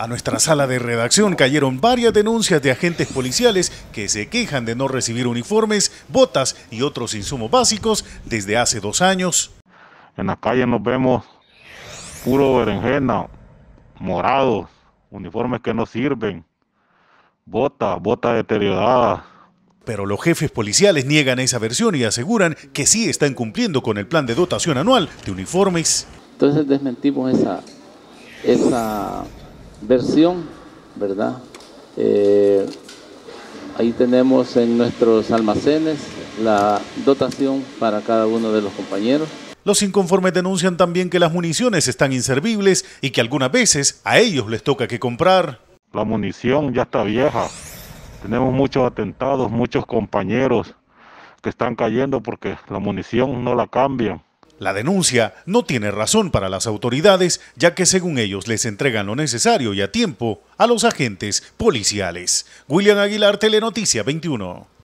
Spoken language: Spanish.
A nuestra sala de redacción cayeron varias denuncias de agentes policiales que se quejan de no recibir uniformes, botas y otros insumos básicos desde hace dos años. En la calle nos vemos puro berenjena, morados, uniformes que no sirven, botas, botas deterioradas. Pero los jefes policiales niegan esa versión y aseguran que sí están cumpliendo con el plan de dotación anual de uniformes. Entonces desmentimos esa, esa versión, ¿verdad? Eh, ahí tenemos en nuestros almacenes la dotación para cada uno de los compañeros. Los inconformes denuncian también que las municiones están inservibles y que algunas veces a ellos les toca que comprar. La munición ya está vieja. Tenemos muchos atentados, muchos compañeros que están cayendo porque la munición no la cambian. La denuncia no tiene razón para las autoridades, ya que según ellos les entregan lo necesario y a tiempo a los agentes policiales. William Aguilar, Telenoticia 21.